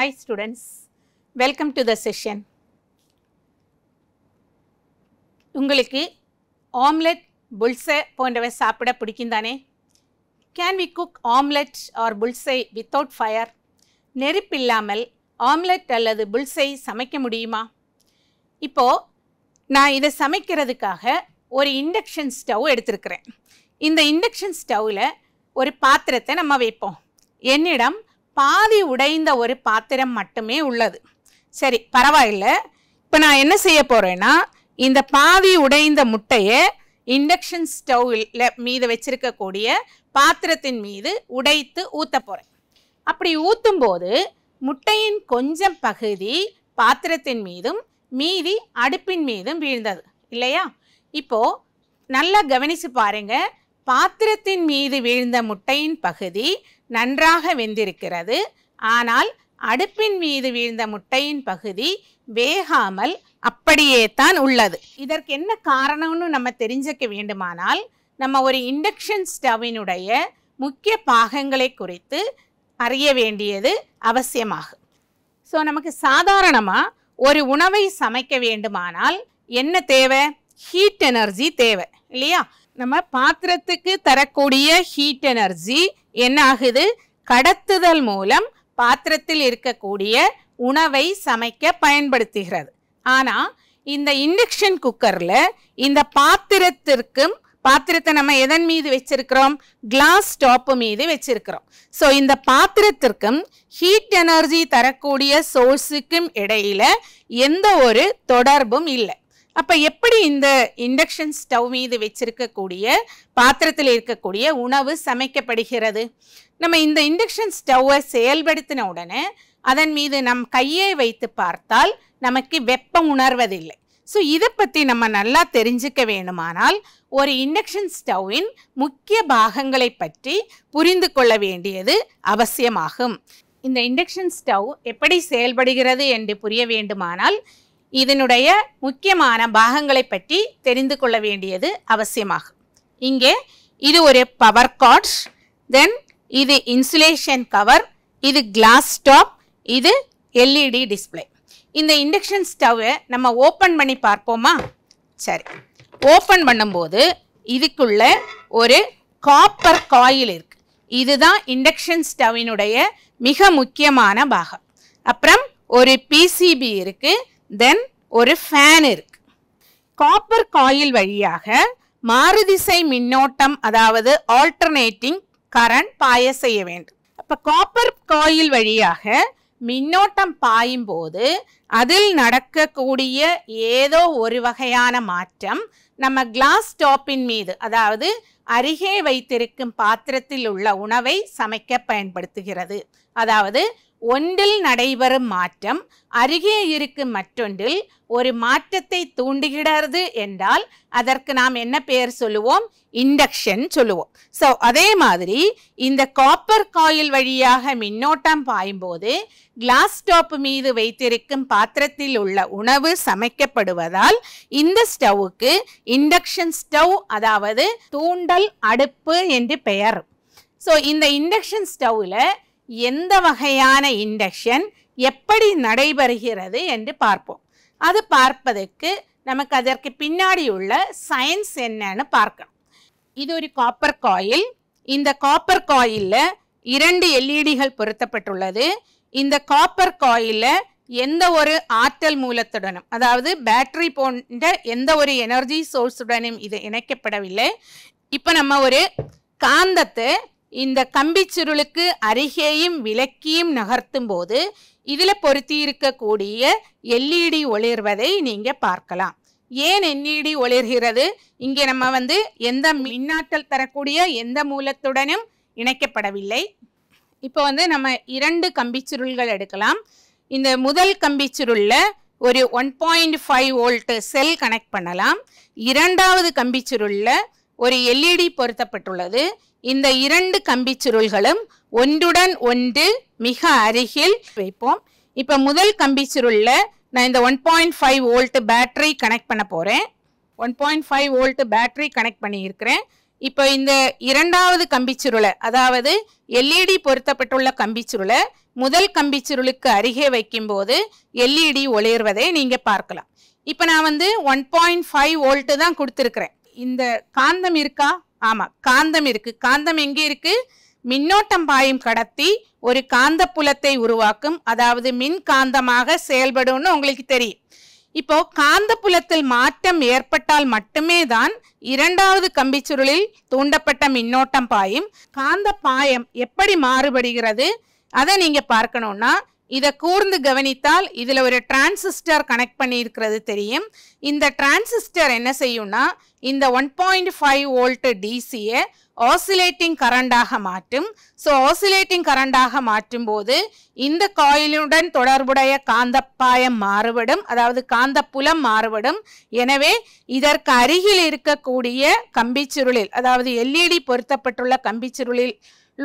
Hi students, welcome to the session. உங்களுக்கு omelette, bullseye போன்றவை சாப்பிட பிடிக்கின்றானே? Can we cook omelette or bullseye without fire? நெருப்பில்லாமல் omelette அல்லது புல்சை சமைக்க முடியுமா? இப்போ நான் இதை சமைக்கிறதுக்காக ஒரு இண்டக்ஷன் ஸ்டவ் எடுத்திருக்கிறேன் இந்த இண்டக்ஷன் ஸ்டவ்வில் ஒரு பாத்திரத்தை நம்ம வைப்போம் என்னிடம் பாதி உடைந்த ஒரு பாத்திரம் மட்டுமே உள்ளது சரி பரவாயில்ல இப்போ நான் என்ன செய்ய போகிறேன்னா இந்த பாதி உடைந்த முட்டையை இண்டக்ஷன் ஸ்டவ்வில் மீது வச்சிருக்கக்கூடிய பாத்திரத்தின் மீது உடைத்து ஊற்ற போகிறேன் அப்படி ஊற்றும் போது முட்டையின் கொஞ்சம் பகுதி பாத்திரத்தின் மீதும் மீதி அடுப்பின் மீதும் வீழ்ந்தது இல்லையா இப்போது நல்லா கவனித்து பாருங்கள் பாத்திரத்தின் மீது வீழ்ந்த முட்டையின் பகுதி நன்றாக வெந்திருக்கிறது ஆனால் அடுப்பின் மீது வீழ்ந்த முட்டையின் பகுதி வேகாமல் அப்படியே தான் உள்ளது இதற்கு என்ன காரணம்னு நம்ம தெரிஞ்சுக்க வேண்டுமானால் நம்ம ஒரு இண்டக்ஷன் ஸ்டவ்வினுடைய முக்கிய பாகங்களை குறித்து அறிய வேண்டியது அவசியமாகும் ஸோ நமக்கு சாதாரணமாக ஒரு உணவை சமைக்க வேண்டுமானால் என்ன தேவை ஹீட் எனர்ஜி தேவை இல்லையா நம்ம பாத்திரத்துக்கு தரக்கூடிய ஹீட் எனர்ஜி என்ன ஆகுது கடத்துதல் மூலம் பாத்திரத்தில் இருக்கக்கூடிய உணவை சமைக்க பயன்படுத்துகிறது ஆனால் இந்த இண்டக்ஷன் குக்கரில் இந்த பாத்திரத்திற்கும் பாத்திரத்தை நம்ம எதன் மீது வச்சிருக்கிறோம் கிளாஸ் டாப்பு மீது வச்சிருக்கிறோம் ஸோ இந்த பாத்திரத்திற்கும் ஹீட் எனர்ஜி தரக்கூடிய சோர்ஸுக்கும் இடையில எந்த ஒரு தொடர்பும் இல்லை அப்போ எப்படி இந்த இண்டக்ஷன் ஸ்டவ் மீது வச்சிருக்கக்கூடிய பாத்திரத்தில் இருக்கக்கூடிய உணவு சமைக்கப்படுகிறது நம்ம இந்த இண்டக்ஷன் ஸ்டவ்வை செயல்படுத்தின உடனே அதன் மீது நம் கையை வைத்து பார்த்தால் நமக்கு வெப்பம் உணர்வதில்லை ஸோ இதை பற்றி நம்ம நல்லா தெரிஞ்சுக்க வேணுமானால் ஒரு இண்டக்ஷன் ஸ்டவ்வின் முக்கிய பாகங்களை பற்றி புரிந்து கொள்ள வேண்டியது அவசியமாகும் இந்த இண்டக்ஷன் ஸ்டவ் எப்படி செயல்படுகிறது என்று புரிய வேண்டுமானால் இதனுடைய முக்கியமான பாகங்களை பற்றி தெரிந்து கொள்ள வேண்டியது அவசியமாகும் இங்கே இது ஒரு பவர் காட்ஸ் தென் இது இன்சுலேஷன் கவர் இது கிளாஸ் டாப் இது எல்இடி டிஸ்பிளே e இந்த இண்டக்ஷன் ஸ்டவ்வை நம்ம ஓப்பன் பண்ணி பார்ப்போமா சரி ஓப்பன் பண்ணும்போது இதுக்குள்ள ஒரு காப்பர் காயில் இருக்குது இதுதான் இண்டக்ஷன் ஸ்டவ்வினுடைய மிக முக்கியமான பாகம் அப்புறம் ஒரு பிசிபி இருக்குது தென் ஒரு ஃபேன் இருக்கு காப்பர் காயில் வழியாக மாறுதிசை மின்னோட்டம் அதாவது ஆல்டர்னேட்டிங் கரண்ட் பாய செய்ய வேண்டும் அப்போ காப்பர் காயில் வழியாக மின்னோட்டம் பாயும் போது அதில் நடக்கக்கூடிய ஏதோ ஒரு வகையான மாற்றம் நம்ம கிளாஸ் டாப்பின் மீது அதாவது அருகே வைத்திருக்கும் பாத்திரத்தில் உள்ள உணவை சமைக்க பயன்படுத்துகிறது அதாவது ஒன்றில் நடைபெறும் மாற்றம் அருகே இருக்கும் மற்றொன்றில் ஒரு மாற்றத்தை தூண்டுகிறது என்றால் அதற்கு நாம் என்ன பெயர் சொல்லுவோம் இண்டக்ஷன் சொல்லுவோம் ஸோ அதே மாதிரி இந்த காப்பர் காயில் வழியாக மின்னோட்டம் பாயும்போது கிளாஸ் ஸ்டோப் மீது வைத்திருக்கும் பாத்திரத்தில் உள்ள உணவு சமைக்கப்படுவதால் இந்த ஸ்டவ்வுக்கு இண்டக்ஷன் ஸ்டவ் அதாவது தூண்டல் அடுப்பு என்று பெயர் ஸோ இந்த இண்டக்ஷன் ஸ்டவ்வில் எந்த வகையான இண்டக்ஷன் எப்படி நடைபெறுகிறது என்று பார்ப்போம் அது பார்ப்பதற்கு நமக்கு அதற்கு பின்னாடி உள்ள சயின்ஸ் என்னன்னு பார்க்கணும் இது ஒரு காப்பர் காயில் இந்த காப்பர் காயிலில் இரண்டு எல்இடிகள் பொருத்தப்பட்டுள்ளது இந்த காப்பர் காயிலில் எந்த ஒரு ஆற்றல் மூலத்துடனும் அதாவது பேட்டரி போன்ற எந்த ஒரு எனர்ஜி சோர்ஸுடனும் இது இணைக்கப்படவில்லை இப்போ நம்ம ஒரு காந்தத்தை இந்த சுருளுக்கு அருகேயும் விளக்கியும் நகர்த்தும் போது இதில் பொருத்தி இருக்கக்கூடிய எல்இடி ஒளிர்வதை நீங்கள் பார்க்கலாம் ஏன் எல்இடி ஒளிர்கிறது இங்கே நம்ம வந்து எந்த மின்னாற்றல் தரக்கூடிய எந்த மூலத்துடனும் இணைக்கப்படவில்லை இப்போ வந்து நம்ம இரண்டு கம்பி சுருள்கள் எடுக்கலாம் இந்த முதல் சுருளில் ஒரு one point five volt cell connect பண்ணலாம் இரண்டாவது சுருளில் ஒரு எல்இடி பொருத்தப்பட்டுள்ளது இந்த இரண்டு கம்பி சுருள்களும் ஒன்றுடன் ஒன்று மிக அருகில் வைப்போம் இப்போ முதல் கம்பி சுருளில் நான் இந்த one point five volt battery connect பண்ண போகிறேன் one point five volt battery connect பண்ணியிருக்கிறேன் இப்போ இந்த இரண்டாவது கம்பி சுருளை அதாவது எல்இடி பொருத்தப்பட்டுள்ள கம்பி சுருளை முதல் கம்பி சுருளுக்கு அருகே வைக்கும்போது எல்இடி ஒளிர்வதை நீங்கள் பார்க்கலாம் இப்போ நான் வந்து ஒன் பாயிண்ட் ஃபைவ் வோல்ட்டு தான் கொடுத்துருக்குறேன் இந்த காந்தம் இருக்கா ஆமாம் காந்தம் இருக்குது காந்தம் எங்கே இருக்குது மின்னோட்டம் பாயும் கடத்தி ஒரு காந்த புலத்தை உருவாக்கும் அதாவது மின் காந்தமாக செயல்படும்னு உங்களுக்கு தெரியும் இப்போ காந்த புலத்தில் மாற்றம் ஏற்பட்டால் மட்டுமே தான் இரண்டாவது சுருளில் தூண்டப்பட்ட மின்னோட்டம் பாயும் காந்த பாயம் எப்படி மாறுபடுகிறது அதை நீங்கள் பார்க்கணும்னா இதை கூர்ந்து கவனித்தால் இதில் ஒரு டிரான்சிஸ்டர் கனெக்ட் பண்ணியிருக்கிறது தெரியும் இந்த டிரான்சிஸ்டர் என்ன செய்யும்னா இந்த ஒன் பாயிண்ட் ஃபைவ் வோல்ட்டு டிசியை ஆசிலேட்டிங் கரண்டாக மாற்றும் ஸோ ஆசிலேட்டிங் கரண்டாக மாற்றும் போது இந்த காயிலுடன் தொடர்புடைய காந்தப்பாயம் மாறுபடும் அதாவது காந்தப்புலம் மாறுபடும் எனவே இதற்கு அருகில் இருக்கக்கூடிய கம்பிச்சுருளில் அதாவது எல்இடி e பொருத்தப்பட்டுள்ள கம்பிச்சுருளில்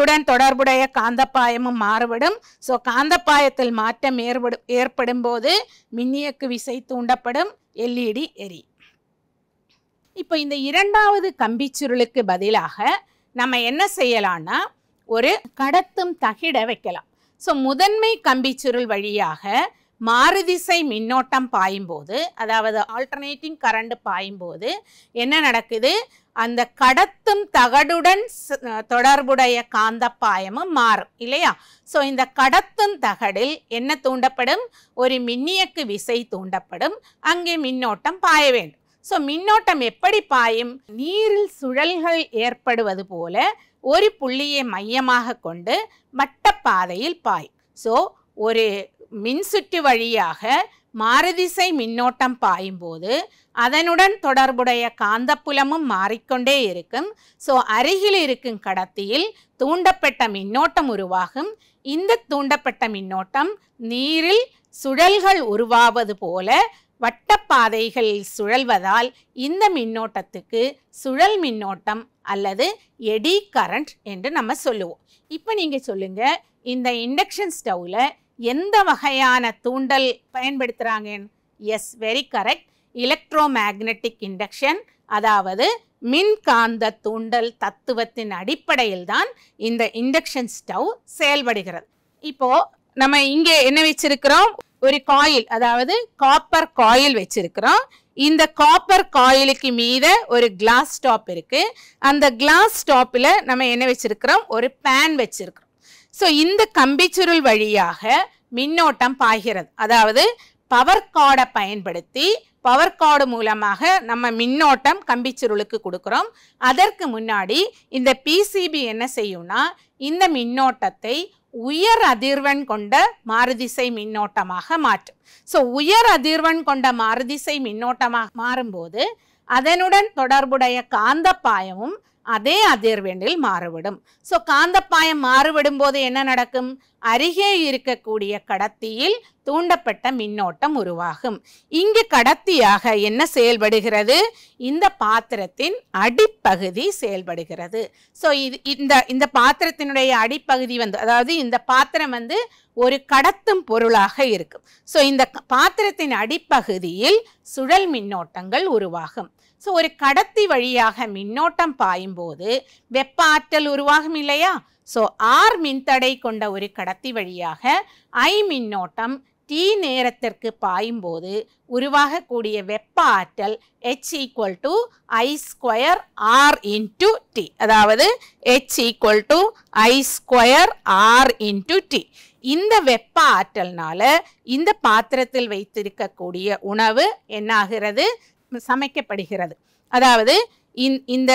உடன் தொடர்புடைய காந்தப்பாயமும் மாறுபடும் ஸோ காந்தப்பாயத்தில் மாற்றம் ஏற்படும் ஏற்படும் போது மின்னியக்கு விசை தூண்டப்படும் எல்இடி எரி இப்போ இந்த இரண்டாவது சுருளுக்கு பதிலாக நம்ம என்ன செய்யலாம்னா ஒரு கடத்தும் தகிட வைக்கலாம் ஸோ முதன்மை சுருள் வழியாக மாறுதிசை மின்னோட்டம் பாயும்போது அதாவது ஆல்டர்னேட்டிங் கரண்ட் பாயும்போது என்ன நடக்குது அந்த கடத்தும் தகடுடன் தொடர்புடைய காந்தப்பாயமும் மாறும் இல்லையா ஸோ இந்த கடத்தும் தகடில் என்ன தூண்டப்படும் ஒரு மின்னியக்கு விசை தூண்டப்படும் அங்கே மின்னோட்டம் பாய வேண்டும் ஸோ மின்னோட்டம் எப்படி பாயும் நீரில் சுழல்கள் ஏற்படுவது போல ஒரு புள்ளியை மையமாக கொண்டு வட்டப்பாதையில் பாயும் ஸோ ஒரு மின்சுற்று வழியாக மாறுதிசை மின்னோட்டம் பாயும்போது அதனுடன் தொடர்புடைய காந்தப்புலமும் மாறிக்கொண்டே இருக்கும் ஸோ அருகில் இருக்கும் கடத்தியில் தூண்டப்பட்ட மின்னோட்டம் உருவாகும் இந்த தூண்டப்பட்ட மின்னோட்டம் நீரில் சுழல்கள் உருவாவது போல வட்டப்பாதைகள் சுழல்வதால் இந்த மின்னோட்டத்துக்கு சுழல் மின்னோட்டம் அல்லது எடி கரண்ட் என்று நம்ம சொல்லுவோம் இப்போ நீங்கள் சொல்லுங்கள் இந்த இண்டக்ஷன் ஸ்டவ்வில் எந்த வகையான தூண்டல் பயன்படுத்துகிறாங்க yes very correct electromagnetic induction அதாவது மின்காந்த தூண்டல் தத்துவத்தின் அடிப்படையில் தான் இந்த இண்டக்ஷன் ஸ்டவ் செயல்படுகிறது இப்போது நம்ம இங்கே என்ன வச்சிருக்கிறோம் ஒரு காயில் அதாவது காப்பர் காயில் வச்சிருக்கிறோம் இந்த காப்பர் காயிலுக்கு மீத ஒரு கிளாஸ் ஸ்டாப் இருக்குது அந்த கிளாஸ் ஸ்டாப்பில் நம்ம என்ன வச்சுருக்கிறோம் ஒரு பேன் வச்சுருக்கோம் ஸோ இந்த கம்பிச்சுருள் வழியாக மின்னோட்டம் பாய்கிறது அதாவது பவர் கார்டை பயன்படுத்தி பவர் கார்டு மூலமாக நம்ம மின்னோட்டம் கம்பிச்சுருளுக்கு கொடுக்குறோம் அதற்கு முன்னாடி இந்த பிசிபி என்ன செய்யும்னா இந்த மின்னோட்டத்தை உயர் அதிர்வெண் கொண்ட மாறுதிசை மின்னோட்டமாக மாற்றும் ஸோ உயர் அதிர்வெண் கொண்ட மாறுதிசை மின்னோட்டமாக மாறும்போது அதனுடன் தொடர்புடைய காந்த பாயமும் அதே அதிர்வெண்ணில் மாறுபடும் ஸோ காந்தப்பாயம் மாறுபடும் போது என்ன நடக்கும் அருகே இருக்கக்கூடிய கடத்தியில் தூண்டப்பட்ட மின்னோட்டம் உருவாகும் இங்கு கடத்தியாக என்ன செயல்படுகிறது இந்த பாத்திரத்தின் அடிப்பகுதி செயல்படுகிறது ஸோ இது இந்த இந்த பாத்திரத்தினுடைய அடிப்பகுதி வந்து அதாவது இந்த பாத்திரம் வந்து ஒரு கடத்தும் பொருளாக இருக்கும் ஸோ இந்த பாத்திரத்தின் அடிப்பகுதியில் சுழல் மின்னோட்டங்கள் உருவாகும் ஸோ ஒரு கடத்தி வழியாக மின்னோட்டம் பாயும்போது வெப்ப ஆற்றல் உருவாகும் இல்லையா ஸோ ஆர் மின்தடை கொண்ட ஒரு கடத்தி வழியாக ஐ மின்னோட்டம் தீ நேரத்திற்கு பாயும்போது உருவாகக்கூடிய வெப்ப ஆற்றல் H equal to I square R into T அதாவது H equal to I square R into T இந்த வெப்ப ஆற்றல்னால இந்த பாத்திரத்தில் வைத்திருக்கக்கூடிய உணவு என்னாகிறது சமைக்கப்படுகிறது அதாவது இந்த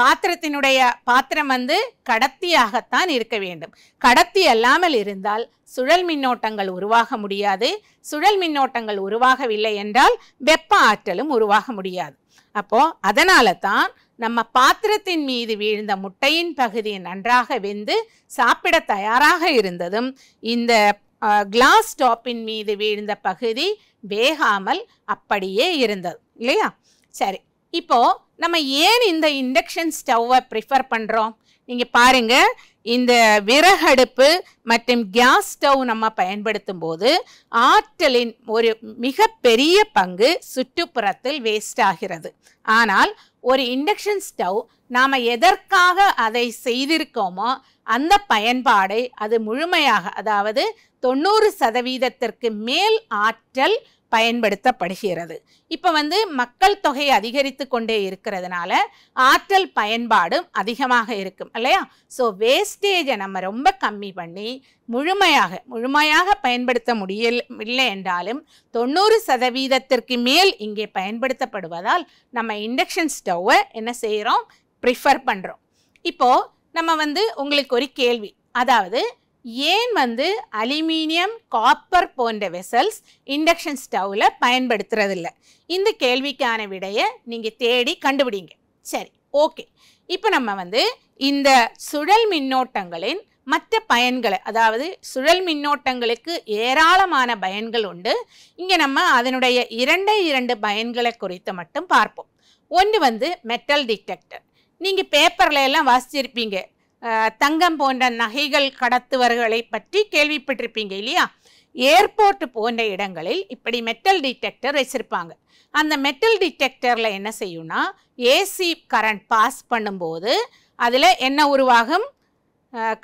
பாத்திரத்தினுடைய பாத்திரம் வந்து கடத்தியாகத்தான் இருக்க வேண்டும் கடத்தி அல்லாமல் இருந்தால் சுழல் மின்னோட்டங்கள் உருவாக முடியாது சுழல் மின்னோட்டங்கள் உருவாகவில்லை என்றால் வெப்ப ஆற்றலும் உருவாக முடியாது அப்போ அதனால தான் நம்ம பாத்திரத்தின் மீது வீழ்ந்த முட்டையின் பகுதி நன்றாக வெந்து சாப்பிட தயாராக இருந்ததும் இந்த கிளாஸ் டாப்பின் மீது வீழ்ந்த பகுதி வேகாமல் அப்படியே இருந்தது இல்லையா சரி இப்போது நம்ம ஏன் இந்த இண்டக்ஷன் ஸ்டவ்வை ப்ரிஃபர் பண்ணுறோம் நீங்கள் பாருங்கள் இந்த விறகடுப்பு மற்றும் கேஸ் ஸ்டவ் நம்ம பயன்படுத்தும் போது ஆற்றலின் ஒரு மிகப்பெரிய பங்கு சுற்றுப்புறத்தில் வேஸ்ட் ஆகிறது ஆனால் ஒரு இண்டக்ஷன் ஸ்டவ் நாம் எதற்காக அதை செய்திருக்கோமோ அந்த பயன்பாடை அது முழுமையாக அதாவது தொண்ணூறு சதவீதத்திற்கு மேல் ஆற்றல் பயன்படுத்தப்படுகிறது இப்போ வந்து மக்கள் தொகை அதிகரித்து கொண்டே இருக்கிறதுனால ஆற்றல் பயன்பாடும் அதிகமாக இருக்கும் இல்லையா ஸோ வேஸ்டேஜை நம்ம ரொம்ப கம்மி பண்ணி முழுமையாக முழுமையாக பயன்படுத்த முடியல் இல்லை என்றாலும் தொண்ணூறு சதவீதத்திற்கு மேல் இங்கே பயன்படுத்தப்படுவதால் நம்ம இண்டக்ஷன் ஸ்டவ்வை என்ன செய்கிறோம் ப்ரிஃபர் பண்ணுறோம் இப்போது நம்ம வந்து உங்களுக்கு ஒரு கேள்வி அதாவது ஏன் வந்து அலுமினியம் காப்பர் போன்ற வெசல்ஸ் இண்டக்ஷன் ஸ்டவ்வில் பயன்படுத்துறதில்ல இந்த கேள்விக்கான விடையை நீங்கள் தேடி கண்டுபிடிங்க சரி ஓகே இப்போ நம்ம வந்து இந்த சுழல் மின்னோட்டங்களின் மற்ற பயன்களை அதாவது சுழல் மின்னோட்டங்களுக்கு ஏராளமான பயன்கள் உண்டு இங்கே நம்ம அதனுடைய இரண்டே இரண்டு பயன்களை குறித்து மட்டும் பார்ப்போம் ஒன்று வந்து மெட்டல் டிடெக்டர் நீங்கள் பேப்பர்ல எல்லாம் வாசிச்சிருப்பீங்க தங்கம் போன்ற நகைகள் கடத்துவர்களை பற்றி கேள்விப்பட்டிருப்பீங்க இல்லையா ஏர்போர்ட் போன்ற இடங்களில் இப்படி மெட்டல் டிடெக்டர் வச்சுருப்பாங்க அந்த மெட்டல் டிடெக்டரில் என்ன செய்யும்னா ஏசி கரண்ட் பாஸ் பண்ணும்போது அதில் என்ன உருவாகும்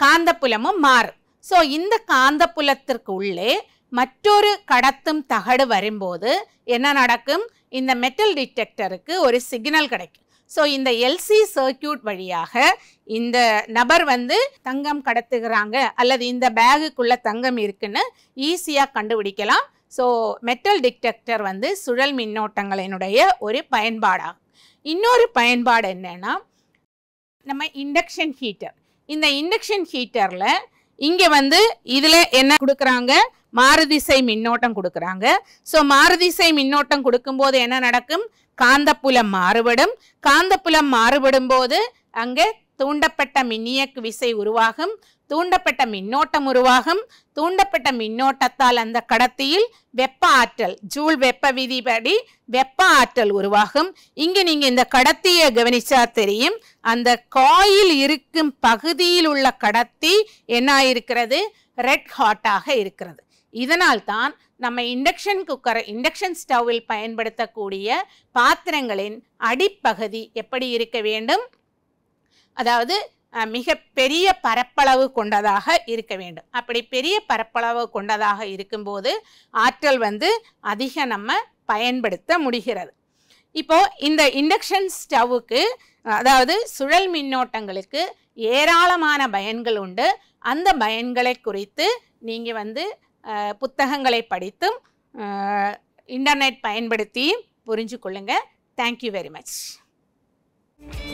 காந்தப்புலமும் மாறும் ஸோ இந்த காந்தப்புலத்திற்கு உள்ளே மற்றொரு கடத்தும் தகடு வரும்போது என்ன நடக்கும் இந்த மெட்டல் டிடெக்டருக்கு ஒரு சிக்னல் கிடைக்கும் ஸோ இந்த எல்சி சர்க்கியூட் வழியாக இந்த நபர் வந்து தங்கம் கடத்துகிறாங்க அல்லது இந்த பேகுக்குள்ளே தங்கம் இருக்குன்னு ஈஸியாக கண்டுபிடிக்கலாம் ஸோ மெட்டல் டிடெக்டர் வந்து சுழல் மின்னோட்டங்களினுடைய ஒரு பயன்பாடாகும் இன்னொரு பயன்பாடு என்னென்னா நம்ம இண்டக்ஷன் ஹீட்டர் இந்த இண்டக்ஷன் ஹீட்டரில் இங்கே வந்து இதில் என்ன கொடுக்குறாங்க மாறுதிசை மின்னோட்டம் கொடுக்குறாங்க ஸோ மாறுதிசை மின்னோட்டம் கொடுக்கும்போது என்ன நடக்கும் காந்தப்புலம் மாறுபடும் காந்தப்புலம் மாறுபடும் போது அங்கே தூண்டப்பட்ட மின்னியக்கு விசை உருவாகும் தூண்டப்பட்ட மின்னோட்டம் உருவாகும் தூண்டப்பட்ட மின்னோட்டத்தால் அந்த கடத்தியில் வெப்ப ஆற்றல் ஜூல் வெப்ப விதிப்படி வெப்ப ஆற்றல் உருவாகும் இங்கு நீங்கள் இந்த கடத்தியை கவனிச்சா தெரியும் அந்த காயில் இருக்கும் பகுதியில் உள்ள கடத்தி என்ன இருக்கிறது ரெட் ஹாட்டாக இருக்கிறது இதனால்தான் நம்ம இண்டக்ஷன் குக்கரை இண்டக்ஷன் ஸ்டவ்வில் பயன்படுத்தக்கூடிய பாத்திரங்களின் அடிப்பகுதி எப்படி இருக்க வேண்டும் அதாவது மிக பெரிய பரப்பளவு கொண்டதாக இருக்க வேண்டும் அப்படி பெரிய பரப்பளவு கொண்டதாக இருக்கும்போது ஆற்றல் வந்து அதிக நம்ம பயன்படுத்த முடிகிறது இப்போது இந்த இண்டக்ஷன் ஸ்டவ்வுக்கு அதாவது சுழல் மின்னோட்டங்களுக்கு ஏராளமான பயன்கள் உண்டு அந்த பயன்களை குறித்து நீங்கள் வந்து புத்தகங்களை படித்தும் இன்டர்நெட் பயன்படுத்தியும் புரிஞ்சு கொள்ளுங்கள் தேங்க்யூ வெரி மச்